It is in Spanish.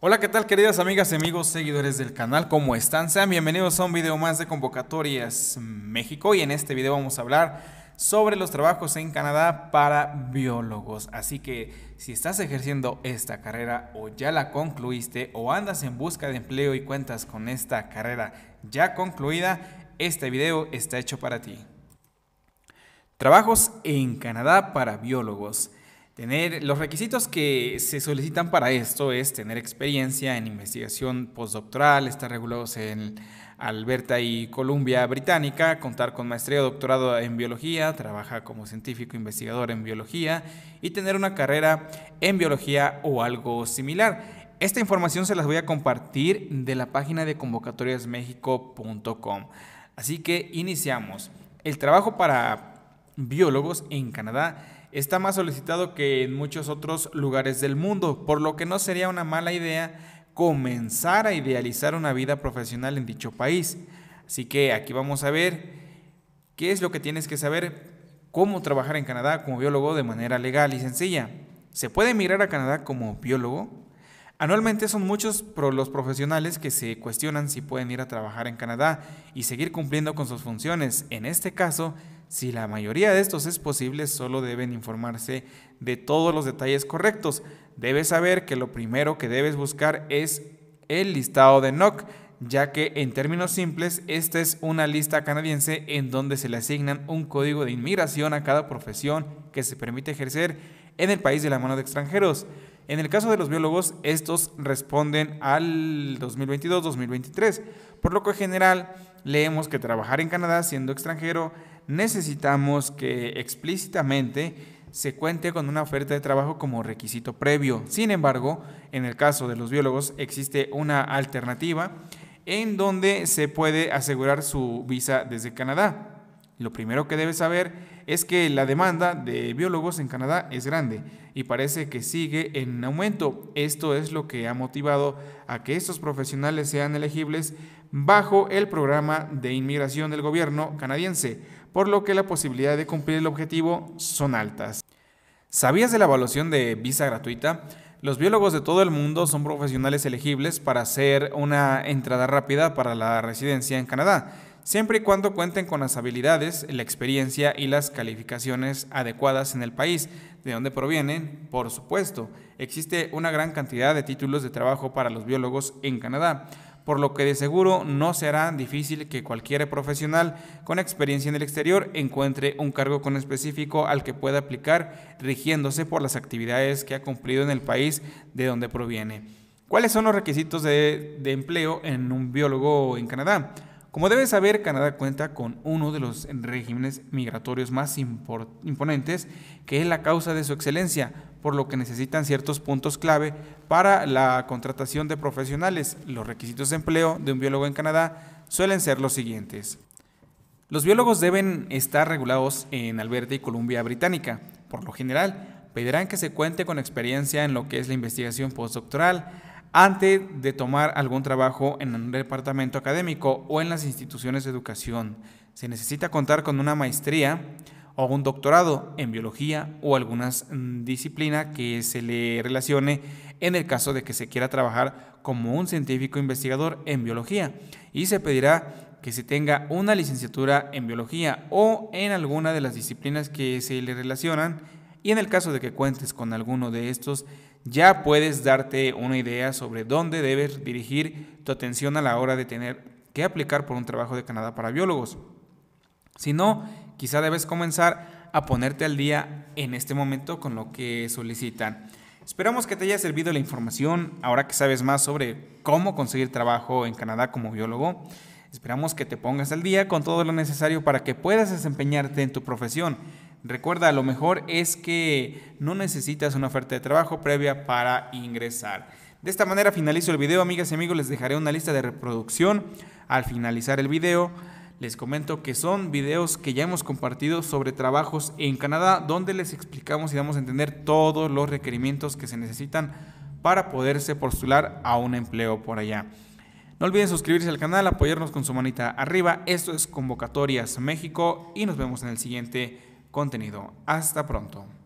Hola, ¿qué tal queridas amigas y amigos seguidores del canal? ¿Cómo están? Sean bienvenidos a un video más de Convocatorias México y en este video vamos a hablar sobre los trabajos en Canadá para biólogos. Así que si estás ejerciendo esta carrera o ya la concluiste o andas en busca de empleo y cuentas con esta carrera ya concluida, este video está hecho para ti. Trabajos en Canadá para biólogos. Tener los requisitos que se solicitan para esto es tener experiencia en investigación postdoctoral, estar regulados en Alberta y Columbia Británica, contar con maestría o doctorado en biología, trabajar como científico investigador en biología y tener una carrera en biología o algo similar. Esta información se las voy a compartir de la página de convocatoriasmexico.com. Así que iniciamos. El trabajo para biólogos en Canadá está más solicitado que en muchos otros lugares del mundo, por lo que no sería una mala idea comenzar a idealizar una vida profesional en dicho país. Así que aquí vamos a ver qué es lo que tienes que saber, cómo trabajar en Canadá como biólogo de manera legal y sencilla. ¿Se puede emigrar a Canadá como biólogo? Anualmente son muchos los profesionales que se cuestionan si pueden ir a trabajar en Canadá y seguir cumpliendo con sus funciones. En este caso, si la mayoría de estos es posible, solo deben informarse de todos los detalles correctos. Debes saber que lo primero que debes buscar es el listado de NOC, ya que en términos simples, esta es una lista canadiense en donde se le asignan un código de inmigración a cada profesión que se permite ejercer en el país de la mano de extranjeros. En el caso de los biólogos, estos responden al 2022-2023, por lo que en general leemos que trabajar en Canadá siendo extranjero necesitamos que explícitamente se cuente con una oferta de trabajo como requisito previo. Sin embargo, en el caso de los biólogos existe una alternativa en donde se puede asegurar su visa desde Canadá. Lo primero que debes saber es que la demanda de biólogos en Canadá es grande y parece que sigue en aumento. Esto es lo que ha motivado a que estos profesionales sean elegibles bajo el programa de inmigración del gobierno canadiense, por lo que la posibilidad de cumplir el objetivo son altas. ¿Sabías de la evaluación de visa gratuita? Los biólogos de todo el mundo son profesionales elegibles para hacer una entrada rápida para la residencia en Canadá siempre y cuando cuenten con las habilidades, la experiencia y las calificaciones adecuadas en el país de donde provienen, por supuesto. Existe una gran cantidad de títulos de trabajo para los biólogos en Canadá, por lo que de seguro no será difícil que cualquier profesional con experiencia en el exterior encuentre un cargo con específico al que pueda aplicar rigiéndose por las actividades que ha cumplido en el país de donde proviene. ¿Cuáles son los requisitos de, de empleo en un biólogo en Canadá? Como debes saber, Canadá cuenta con uno de los regímenes migratorios más imponentes, que es la causa de su excelencia, por lo que necesitan ciertos puntos clave para la contratación de profesionales. Los requisitos de empleo de un biólogo en Canadá suelen ser los siguientes. Los biólogos deben estar regulados en Alberta y Columbia Británica. Por lo general, pedirán que se cuente con experiencia en lo que es la investigación postdoctoral, antes de tomar algún trabajo en un departamento académico o en las instituciones de educación. Se necesita contar con una maestría o un doctorado en biología o alguna mm, disciplina que se le relacione en el caso de que se quiera trabajar como un científico investigador en biología y se pedirá que se tenga una licenciatura en biología o en alguna de las disciplinas que se le relacionan y en el caso de que cuentes con alguno de estos, ya puedes darte una idea sobre dónde debes dirigir tu atención a la hora de tener que aplicar por un trabajo de Canadá para biólogos. Si no, quizá debes comenzar a ponerte al día en este momento con lo que solicitan. Esperamos que te haya servido la información ahora que sabes más sobre cómo conseguir trabajo en Canadá como biólogo. Esperamos que te pongas al día con todo lo necesario para que puedas desempeñarte en tu profesión. Recuerda, lo mejor es que no necesitas una oferta de trabajo previa para ingresar. De esta manera finalizo el video, amigas y amigos, les dejaré una lista de reproducción al finalizar el video. Les comento que son videos que ya hemos compartido sobre trabajos en Canadá, donde les explicamos y damos a entender todos los requerimientos que se necesitan para poderse postular a un empleo por allá. No olviden suscribirse al canal, apoyarnos con su manita arriba. Esto es Convocatorias México y nos vemos en el siguiente video contenido. Hasta pronto.